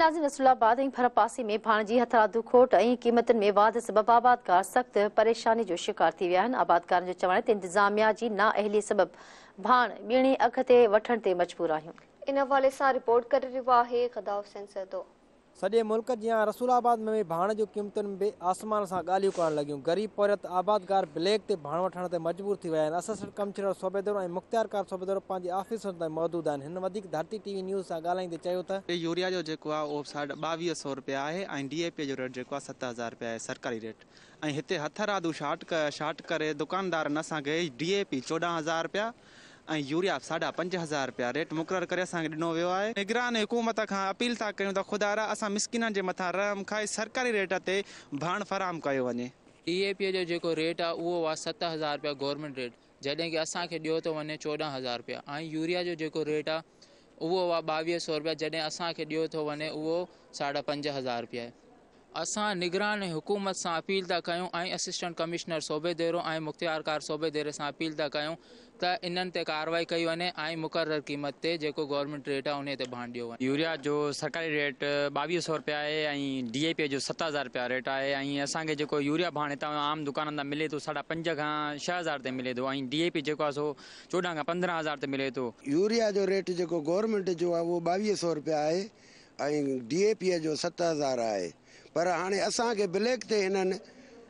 लाज़िम रसोलाबाद ऐं भर में भाणजी हथरादू खोट ऐं क़ीमतुनि में वाध सबबि आबादकार सख़्त परेशानी जो शिकार थी विया आहिनि आबादकारनि जो चवणु आहे त इंतिज़ामिया भाण ॿीणी अघ ते वठण मजबूर आहियूं इन हवाले सां रिपोर्ट करे रहियो आहे सॼे मुल्क जी रसूलाबाद में भाणियूं क़ीमतुनि में आसमान सां ॻाल्हियूं करणु लॻियूं ग़रीब पौरियत आबादगार ब्लैक ते भाण वठण ते मजबूर थी विया आहिनि असां कमशनर सोभेदार ऐं मुख़्तियारकार सोभेदारो पंहिंजे ऑफ़िसुनि ताईं मौजूदु आहिनि हिन वधीक धरती टीवी न्यूज़ सां ॻाल्हाईंदे चयो त यूरिया जो जेको आहे उहो साढा ॿावीह सौ रुपिया आहे ऐं पी जो रेट जेको आहे सत हज़ार रुपया आहे सरकारी रेट ऐं हिते हथ राधू शाट करे दुकानदारनि असांखे डी ए पी चोॾहं हज़ार रुपिया ऐं यूरिया साढा पंज हज़ार रुपया रेट मुक़ररु करे असांखे ॾिनो वियो आहे निगरानी हुकूमत खां अपील था कयूं त खुदा असां मिसकिननि जे मथां रहम खाए सरकारी रेट ते भाण फराम कयो वञे ई ए पी जो जेको रेट आहे उहो आहे सत हज़ार रुपया गवर्मेंट रेट जॾहिं की असांखे ॾियो थो वञे चोॾहं हज़ार रुपया ऐं यूरिया जो जेको रेट आहे उहो आहे ॿावीह सौ रुपया जॾहिं असांखे ॾियो थो वञे उहो साढा पंज हज़ार रुपिया असां निगरान हुकूमत सां अपील था कयूं ऐं असिस्टेंट कमिश्नर सोभे देरो ऐं मुख़्तियार कार सोभे देरे सां अपील था कयूं त इन्हनि ते कारवाई कई वञे ऐं मुक़ररु क़ीमत ते जेको गवर्नमेंट रेट आहे उन ते भाण ॾियो यूरिया जो सरकारी रेट ॿावीह सौ रुपिया आहे ऐं पी जो सत हज़ार रुपया रेट आहे ऐं असांखे जेको यूरिया भाण हितां आम दुकाननि ते मिले थो साढा पंज खां छह हज़ार ते मिले थो ऐं डीएपी जेको आहे सो चोॾहं खां पंद्रहं हज़ार ते मिले थो यूरिया जो रेट जेको गवर्नमेंट जो आहे उहो ॿावीह सौ रुपिया आहे ऐं डीएपीअ जो सत हज़ार आहे पर हाणे असांखे ब्लैक ते हिननि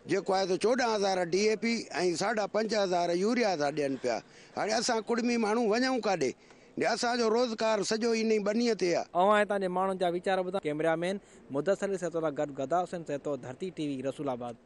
जेको आहे चोॾहं हज़ार डीएपी ऐं साढा पंज हज़ार यूरिया था ॾियनि पिया हाणे असां कुड़मी माण्हू वञूं काॾे असांजो रोज़गार सॼो हुसैन नई धरती टीवी रसूलाबाद